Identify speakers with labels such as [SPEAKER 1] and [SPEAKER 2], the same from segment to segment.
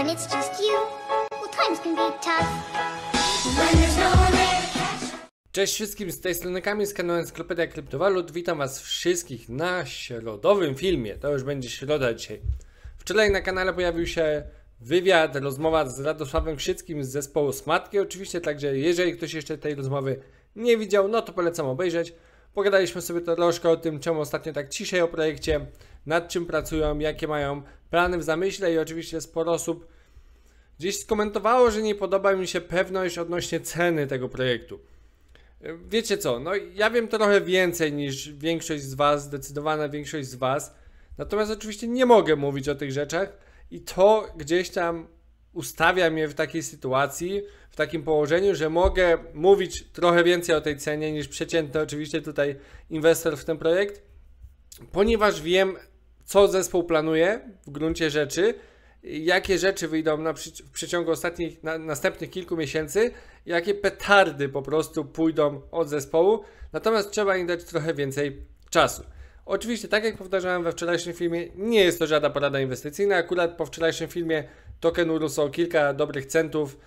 [SPEAKER 1] when it's just you. Well, times can be tough. When there's no one Cześć wszystkim, z tej strony Kamil z kanału Encyklopedia Kryptowalut. Witam Was wszystkich na środowym filmie. To już będzie środa dzisiaj. Wczoraj na kanale pojawił się wywiad, rozmowa z Radosławem Krzyckim z zespołu Smatki oczywiście, także jeżeli ktoś jeszcze tej rozmowy nie widział, no to polecam obejrzeć. Pogadaliśmy sobie troszkę o tym, czemu ostatnio tak ciszej o projekcie, nad czym pracują, jakie mają Plany w zamyśle i oczywiście sporo osób gdzieś skomentowało, że nie podoba mi się pewność odnośnie ceny tego projektu. Wiecie co, no ja wiem trochę więcej niż większość z Was, zdecydowana większość z Was, natomiast oczywiście nie mogę mówić o tych rzeczach i to gdzieś tam ustawia mnie w takiej sytuacji, w takim położeniu, że mogę mówić trochę więcej o tej cenie niż przeciętny oczywiście tutaj inwestor w ten projekt, ponieważ wiem co zespół planuje w gruncie rzeczy, jakie rzeczy wyjdą na w przeciągu ostatnich, na, następnych kilku miesięcy, jakie petardy po prostu pójdą od zespołu, natomiast trzeba im dać trochę więcej czasu. Oczywiście, tak jak powtarzałem we wczorajszym filmie, nie jest to żadna porada inwestycyjna. Akurat po wczorajszym filmie token urósł o kilka dobrych centów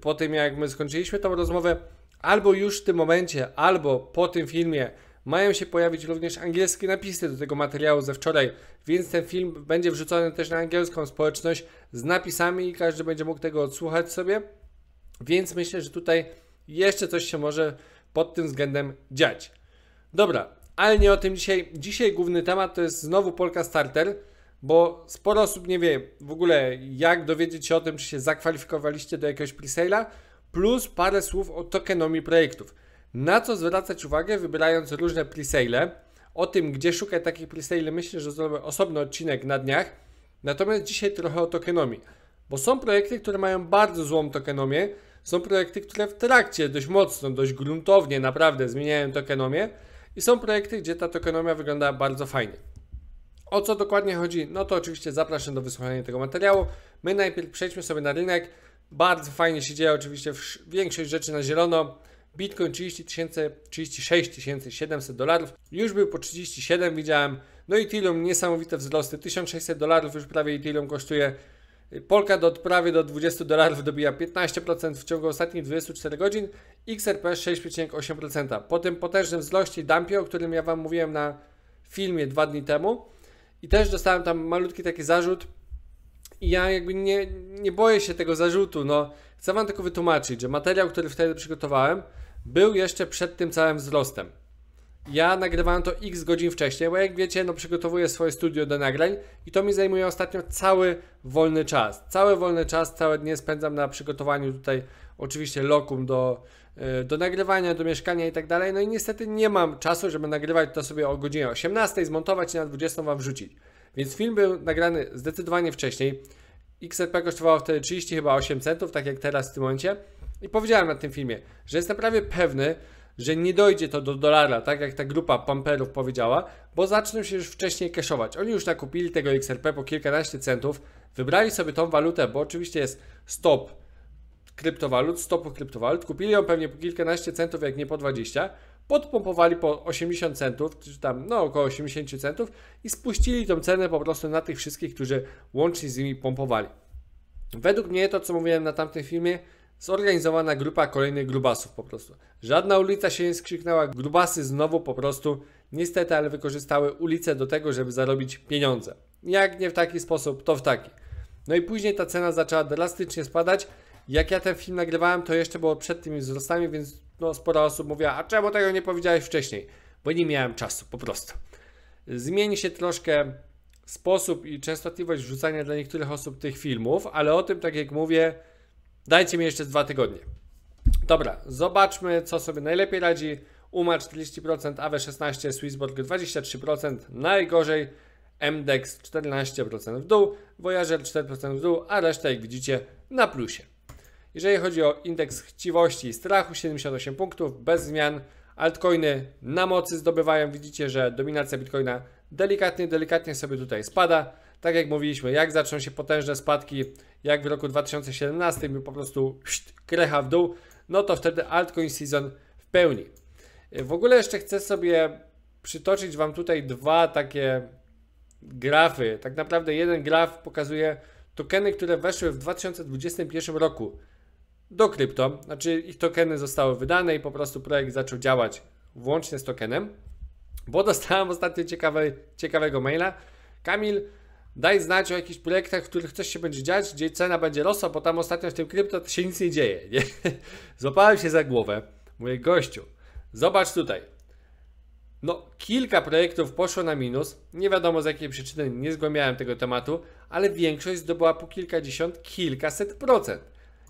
[SPEAKER 1] po tym, jak my skończyliśmy tą rozmowę. Albo już w tym momencie, albo po tym filmie mają się pojawić również angielskie napisy do tego materiału ze wczoraj, więc ten film będzie wrzucony też na angielską społeczność z napisami i każdy będzie mógł tego odsłuchać sobie. Więc myślę, że tutaj jeszcze coś się może pod tym względem dziać. Dobra, ale nie o tym dzisiaj. Dzisiaj główny temat to jest znowu Polka Starter, bo sporo osób nie wie w ogóle jak dowiedzieć się o tym, czy się zakwalifikowaliście do jakiegoś presale'a, plus parę słów o tokenomii projektów. Na co zwracać uwagę, wybierając różne presale. O tym, gdzie szukać takich presale, myślę, że zrobię osobny odcinek na dniach. Natomiast dzisiaj trochę o tokenomii, bo są projekty, które mają bardzo złą tokenomię, są projekty, które w trakcie dość mocno, dość gruntownie naprawdę zmieniają tokenomię i są projekty, gdzie ta tokenomia wygląda bardzo fajnie. O co dokładnie chodzi? No to oczywiście zapraszam do wysłuchania tego materiału. My najpierw przejdźmy sobie na rynek. Bardzo fajnie się dzieje oczywiście większość rzeczy na zielono. Bitcoin 30 tysięcy, 36 700 dolarów, już był po 37 widziałem, no i Ethereum niesamowite wzrosty, 1600 dolarów już prawie Ethereum kosztuje, Polkadot prawie do 20 dolarów dobija 15% w ciągu ostatnich 24 godzin, XRP 6,8%. Po tym potężnym wzroście dumpie, o którym ja Wam mówiłem na filmie dwa dni temu i też dostałem tam malutki taki zarzut, i ja jakby nie, nie boję się tego zarzutu, no. Chcę wam tylko wytłumaczyć, że materiał, który wtedy przygotowałem, był jeszcze przed tym całym wzrostem. Ja nagrywałem to x godzin wcześniej, bo jak wiecie, no przygotowuję swoje studio do nagrań i to mi zajmuje ostatnio cały wolny czas. Cały wolny czas, całe dnie spędzam na przygotowaniu tutaj oczywiście lokum do, y, do nagrywania, do mieszkania i tak dalej. No i niestety nie mam czasu, żeby nagrywać to sobie o godzinie 18, zmontować i na 20 wam wrzucić. Więc film był nagrany zdecydowanie wcześniej. XRP kosztowało wtedy 30 chyba 8 centów, tak jak teraz w tym momencie. I powiedziałem na tym filmie, że jestem prawie pewny, że nie dojdzie to do dolara, tak jak ta grupa pamperów powiedziała, bo zaczną się już wcześniej cashować. Oni już nakupili tego XRP po kilkanaście centów, wybrali sobie tą walutę, bo oczywiście jest stop kryptowalut, stopu kryptowalut, kupili ją pewnie po kilkanaście centów, jak nie po 20 podpompowali po 80 centów, czy tam no około 80 centów i spuścili tą cenę po prostu na tych wszystkich, którzy łącznie z nimi pompowali. Według mnie to, co mówiłem na tamtym filmie, zorganizowana grupa kolejnych grubasów po prostu. Żadna ulica się nie skrzyknęła, grubasy znowu po prostu niestety, ale wykorzystały ulicę do tego, żeby zarobić pieniądze. Jak nie w taki sposób, to w taki. No i później ta cena zaczęła drastycznie spadać. Jak ja ten film nagrywałem, to jeszcze było przed tymi wzrostami, więc no, sporo osób mówiła, a czemu tego nie powiedziałeś wcześniej? Bo nie miałem czasu, po prostu. Zmieni się troszkę sposób i częstotliwość wrzucania dla niektórych osób tych filmów, ale o tym, tak jak mówię, dajcie mi jeszcze dwa tygodnie. Dobra, zobaczmy, co sobie najlepiej radzi. UMA 40%, AW16, Swissborg 23%, najgorzej MDEX 14% w dół, Voyager 4% w dół, a reszta jak widzicie na plusie. Jeżeli chodzi o indeks chciwości i strachu, 78 punktów, bez zmian. Altcoiny na mocy zdobywają. Widzicie, że dominacja Bitcoina delikatnie, delikatnie sobie tutaj spada. Tak jak mówiliśmy, jak zaczną się potężne spadki, jak w roku 2017, po prostu pszt, krecha w dół, no to wtedy altcoin season w pełni. E, w ogóle jeszcze chcę sobie przytoczyć Wam tutaj dwa takie grafy. Tak naprawdę jeden graf pokazuje tokeny, które weszły w 2021 roku do krypto. Znaczy ich tokeny zostały wydane i po prostu projekt zaczął działać włącznie z tokenem. Bo dostałem ostatnio ciekawe, ciekawego maila. Kamil, daj znać o jakichś projektach, w których coś się będzie dziać, gdzie cena będzie rosła, bo tam ostatnio w tym krypto się nic nie dzieje. Nie? Złapałem się za głowę. Mówię, gościu, zobacz tutaj. No, kilka projektów poszło na minus. Nie wiadomo z jakiej przyczyny, nie zgłębiałem tego tematu, ale większość zdobyła po kilkadziesiąt, kilkaset procent.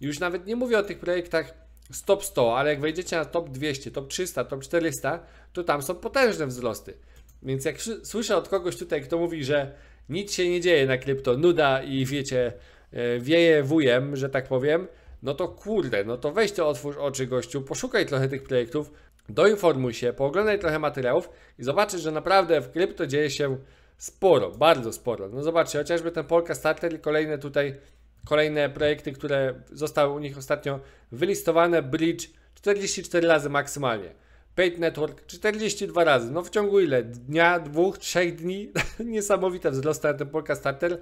[SPEAKER 1] Już nawet nie mówię o tych projektach stop top 100, ale jak wejdziecie na top 200, top 300, top 400, to tam są potężne wzrosty. Więc jak słyszę od kogoś tutaj, kto mówi, że nic się nie dzieje na krypto, nuda i wiecie, e, wieje wujem, że tak powiem, no to kurde, no to weź to otwórz oczy gościu, poszukaj trochę tych projektów, doinformuj się, pooglądaj trochę materiałów i zobaczysz, że naprawdę w krypto dzieje się sporo, bardzo sporo. No zobaczcie, chociażby ten Polka Starter i kolejne tutaj kolejne projekty, które zostały u nich ostatnio wylistowane. Bridge 44 razy maksymalnie. Paid Network 42 razy. No w ciągu ile? Dnia, dwóch, trzech dni? Niesamowite wzrosty na ten podcast starter.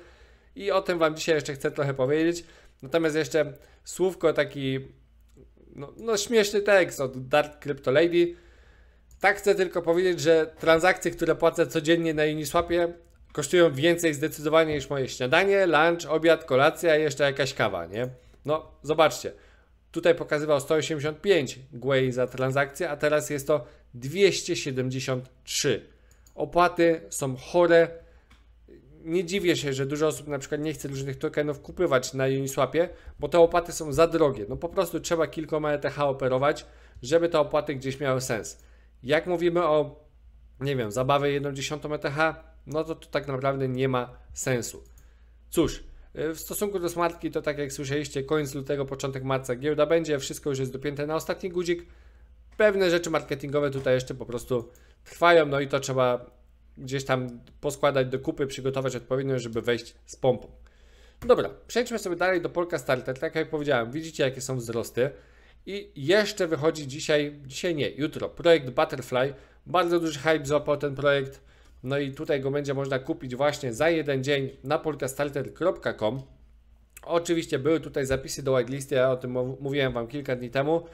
[SPEAKER 1] I o tym Wam dzisiaj jeszcze chcę trochę powiedzieć. Natomiast jeszcze słówko taki no, no śmieszny tekst od Dark Crypto Lady. Tak chcę tylko powiedzieć, że transakcje, które płacę codziennie na Uniswapie kosztują więcej zdecydowanie niż moje śniadanie, lunch, obiad, kolacja i jeszcze jakaś kawa, nie? No, zobaczcie. Tutaj pokazywał 185 Gwei za transakcję, a teraz jest to 273. Opłaty są chore. Nie dziwię się, że dużo osób na przykład nie chce różnych tokenów kupywać na Uniswapie, bo te opłaty są za drogie. No po prostu trzeba kilkoma ETH operować, żeby te opłaty gdzieś miały sens. Jak mówimy o, nie wiem, zabawie 1,1 ETH, no to to tak naprawdę nie ma sensu. Cóż, y, w stosunku do smartki to tak jak słyszeliście, koniec lutego, początek marca giełda będzie, wszystko już jest dopięte na ostatni guzik. Pewne rzeczy marketingowe tutaj jeszcze po prostu trwają, no i to trzeba gdzieś tam poskładać do kupy, przygotować odpowiednio, żeby wejść z pompą. Dobra, przejdźmy sobie dalej do Polka Starter. Tak jak powiedziałem, widzicie jakie są wzrosty. I jeszcze wychodzi dzisiaj, dzisiaj nie, jutro, projekt Butterfly. Bardzo duży hype złapał ten projekt. No i tutaj go będzie można kupić właśnie za jeden dzień na polkastarter.com. Oczywiście były tutaj zapisy do whitelisty, ja o tym mówiłem Wam kilka dni temu.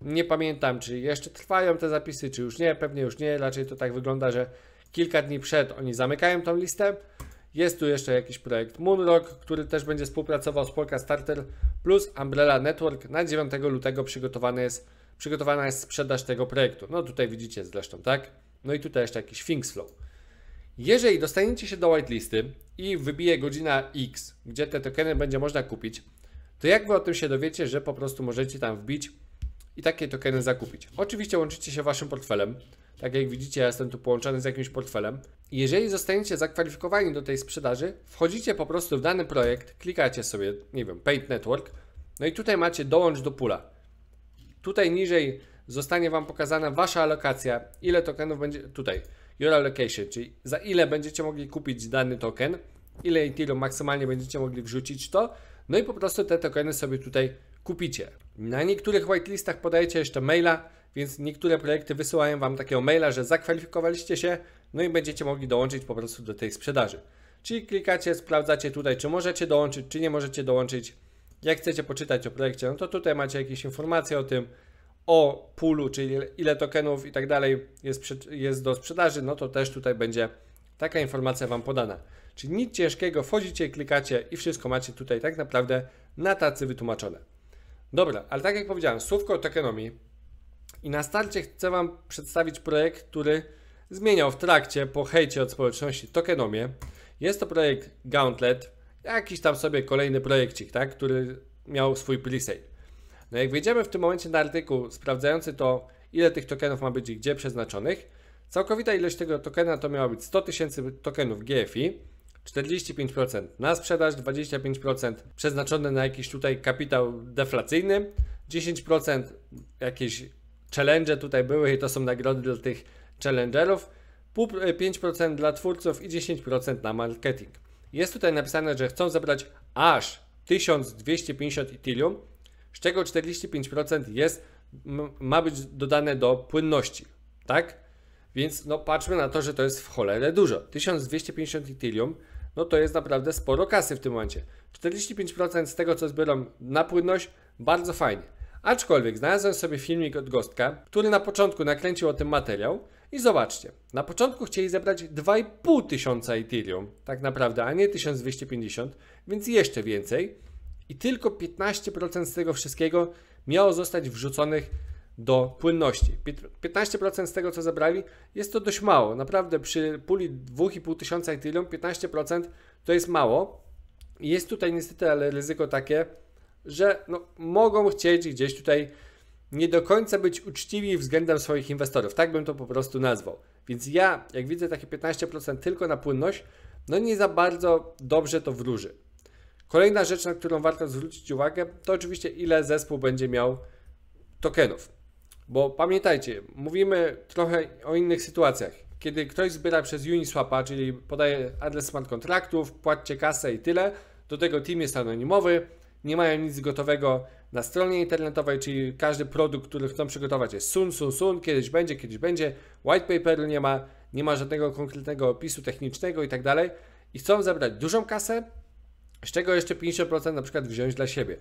[SPEAKER 1] Nie pamiętam, czy jeszcze trwają te zapisy, czy już nie, pewnie już nie. Raczej to tak wygląda, że kilka dni przed oni zamykają tą listę. Jest tu jeszcze jakiś projekt Moonrock, który też będzie współpracował z Polka Starter plus Umbrella Network. Na 9 lutego jest, przygotowana jest sprzedaż tego projektu. No tutaj widzicie zresztą, tak? No i tutaj jeszcze jakiś Thingsflow. Flow. Jeżeli dostaniecie się do whitelisty i wybije godzina X, gdzie te tokeny będzie można kupić, to jak wy o tym się dowiecie, że po prostu możecie tam wbić i takie tokeny zakupić? Oczywiście łączycie się waszym portfelem. Tak jak widzicie, ja jestem tu połączony z jakimś portfelem. jeżeli zostaniecie zakwalifikowani do tej sprzedaży, wchodzicie po prostu w dany projekt, klikacie sobie, nie wiem, Paint Network, no i tutaj macie dołącz do pula. Tutaj niżej zostanie Wam pokazana Wasza alokacja, ile tokenów będzie tutaj your allocation, czyli za ile będziecie mogli kupić dany token, ile Ethereum maksymalnie będziecie mogli wrzucić to, no i po prostu te tokeny sobie tutaj kupicie. Na niektórych whitelistach podajecie jeszcze maila, więc niektóre projekty wysyłają Wam takiego maila, że zakwalifikowaliście się, no i będziecie mogli dołączyć po prostu do tej sprzedaży. Czyli klikacie, sprawdzacie tutaj, czy możecie dołączyć, czy nie możecie dołączyć. Jak chcecie poczytać o projekcie, no to tutaj macie jakieś informacje o tym, o pulu, czyli ile tokenów i tak dalej jest do sprzedaży, no to też tutaj będzie taka informacja Wam podana. Czyli nic ciężkiego, wchodzicie, klikacie i wszystko macie tutaj tak naprawdę na tacy wytłumaczone. Dobra, ale tak jak powiedziałem, słówko o tokenomii i na starcie chcę Wam przedstawić projekt, który zmieniał w trakcie po hejcie od społeczności tokenomię. Jest to projekt Gauntlet, jakiś tam sobie kolejny projekcik, tak, który miał swój presale. No jak wejdziemy w tym momencie na artykuł sprawdzający to, ile tych tokenów ma być i gdzie przeznaczonych, całkowita ilość tego tokena to miała być 100 tysięcy tokenów GFI, 45% na sprzedaż, 25% przeznaczone na jakiś tutaj kapitał deflacyjny, 10% jakieś challenge e tutaj były i to są nagrody dla tych challengerów, 5% e, dla twórców i 10% na marketing. Jest tutaj napisane, że chcą zabrać aż 1250 Ethereum, z czego 45% jest, ma być dodane do płynności, tak? Więc no patrzmy na to, że to jest w cholerę dużo. 1250 Ethereum, no to jest naprawdę sporo kasy w tym momencie. 45% z tego, co zbieram na płynność, bardzo fajnie. Aczkolwiek znalazłem sobie filmik od Gostka, który na początku nakręcił o tym materiał i zobaczcie, na początku chcieli zebrać 2500 tysiąca Ethereum, tak naprawdę, a nie 1250, więc jeszcze więcej i tylko 15% z tego wszystkiego miało zostać wrzuconych do płynności. 15% z tego, co zabrali, jest to dość mało. Naprawdę przy puli 2,5 tysiąca Ethereum 15% to jest mało. jest tutaj niestety ale ryzyko takie, że no, mogą chcieć gdzieś tutaj nie do końca być uczciwi względem swoich inwestorów. Tak bym to po prostu nazwał. Więc ja, jak widzę takie 15% tylko na płynność, no nie za bardzo dobrze to wróży. Kolejna rzecz, na którą warto zwrócić uwagę, to oczywiście ile zespół będzie miał tokenów. Bo pamiętajcie, mówimy trochę o innych sytuacjach. Kiedy ktoś zbiera przez Uniswapa, czyli podaje adres smart kontraktów, płaccie kasę i tyle, do tego team jest anonimowy, nie mają nic gotowego na stronie internetowej, czyli każdy produkt, który chcą przygotować jest sun, sun, sun, kiedyś będzie, kiedyś będzie, white paperu nie ma, nie ma żadnego konkretnego opisu technicznego i tak dalej i chcą zabrać dużą kasę, z czego jeszcze 50% na przykład wziąć dla siebie.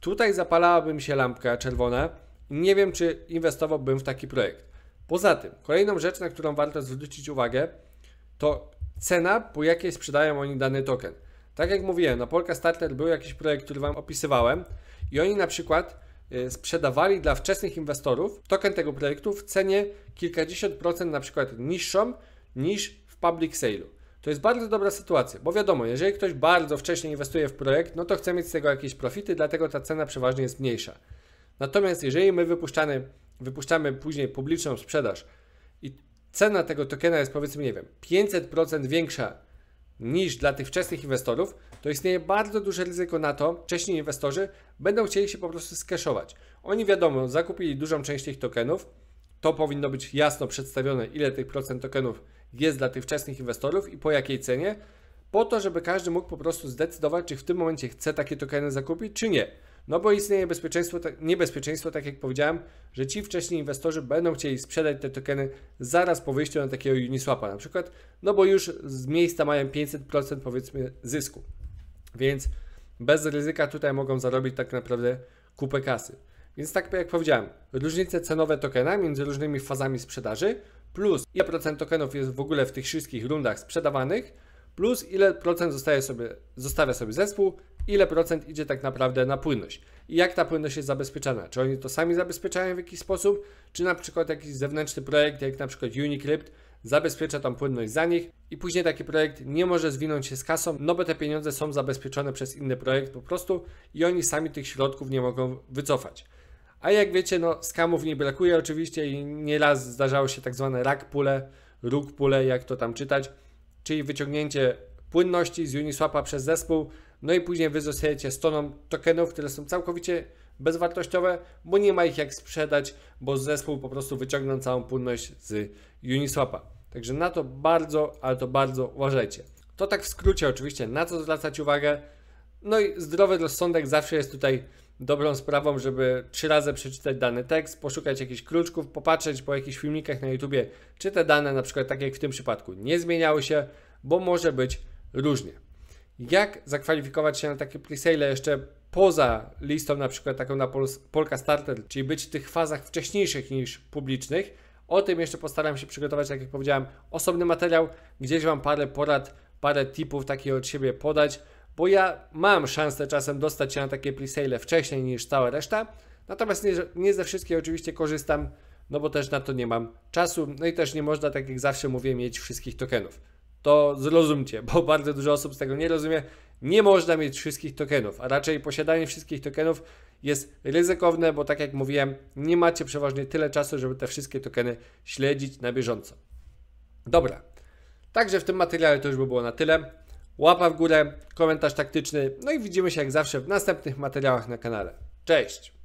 [SPEAKER 1] Tutaj zapalałabym się lampka czerwona. Nie wiem, czy inwestowałbym w taki projekt. Poza tym, kolejną rzecz, na którą warto zwrócić uwagę, to cena, po jakiej sprzedają oni dany token. Tak jak mówiłem, na Polka Starter był jakiś projekt, który Wam opisywałem i oni na przykład y, sprzedawali dla wczesnych inwestorów token tego projektu w cenie kilkadziesiąt procent na przykład niższą niż w public sale'u. To jest bardzo dobra sytuacja, bo wiadomo, jeżeli ktoś bardzo wcześnie inwestuje w projekt, no to chce mieć z tego jakieś profity, dlatego ta cena przeważnie jest mniejsza. Natomiast jeżeli my wypuszczamy, wypuszczamy później publiczną sprzedaż i cena tego tokena jest powiedzmy, nie wiem, 500% większa niż dla tych wczesnych inwestorów, to istnieje bardzo duże ryzyko na to, wcześniej inwestorzy będą chcieli się po prostu skeszować. Oni wiadomo, zakupili dużą część tych tokenów, to powinno być jasno przedstawione, ile tych procent tokenów jest dla tych wczesnych inwestorów i po jakiej cenie, po to, żeby każdy mógł po prostu zdecydować, czy w tym momencie chce takie tokeny zakupić, czy nie. No bo istnieje bezpieczeństwo, tak- niebezpieczeństwo, tak jak powiedziałem, że ci wcześniej inwestorzy będą chcieli sprzedać te tokeny zaraz po wyjściu na takiego Uniswapa na przykład, no bo już z miejsca mają 500% powiedzmy zysku. Więc bez ryzyka tutaj mogą zarobić tak naprawdę kupę kasy. Więc tak jak powiedziałem, różnice cenowe tokena między różnymi fazami sprzedaży plus ile procent tokenów jest w ogóle w tych wszystkich rundach sprzedawanych, plus ile procent zostaje sobie, zostawia sobie zespół, ile procent idzie tak naprawdę na płynność i jak ta płynność jest zabezpieczana. Czy oni to sami zabezpieczają w jakiś sposób, czy na przykład jakiś zewnętrzny projekt, jak na przykład Unicrypt, zabezpiecza tą płynność za nich i później taki projekt nie może zwinąć się z kasą, no bo te pieniądze są zabezpieczone przez inny projekt po prostu i oni sami tych środków nie mogą wycofać. A jak wiecie, no skamów nie brakuje oczywiście i nieraz zdarzały się tak zwane rak pule, róg pule, jak to tam czytać, czyli wyciągnięcie płynności z Uniswapa przez zespół, no i później wy zostajecie toną tokenów, które są całkowicie bezwartościowe, bo nie ma ich jak sprzedać, bo zespół po prostu wyciągnął całą płynność z Uniswapa. Także na to bardzo, ale to bardzo uważajcie. To tak w skrócie oczywiście, na co zwracać uwagę. No i zdrowy rozsądek zawsze jest tutaj dobrą sprawą, żeby trzy razy przeczytać dany tekst, poszukać jakichś kluczków, popatrzeć po jakichś filmikach na YouTube, czy te dane, na przykład tak jak w tym przypadku, nie zmieniały się, bo może być różnie. Jak zakwalifikować się na takie presale jeszcze poza listą na przykład taką na Pol Polka Starter, czyli być w tych fazach wcześniejszych niż publicznych? O tym jeszcze postaram się przygotować, tak jak powiedziałem, osobny materiał, gdzieś Wam parę porad, parę tipów takich od siebie podać, bo ja mam szansę czasem dostać się na takie presale wcześniej niż cała reszta, natomiast nie, nie ze wszystkich oczywiście korzystam, no bo też na to nie mam czasu, no i też nie można, tak jak zawsze mówię, mieć wszystkich tokenów. To zrozumcie, bo bardzo dużo osób z tego nie rozumie. Nie można mieć wszystkich tokenów, a raczej posiadanie wszystkich tokenów jest ryzykowne, bo tak jak mówiłem, nie macie przeważnie tyle czasu, żeby te wszystkie tokeny śledzić na bieżąco. Dobra, także w tym materiale to już by było na tyle łapa w górę, komentarz taktyczny. No i widzimy się jak zawsze w następnych materiałach na kanale. Cześć!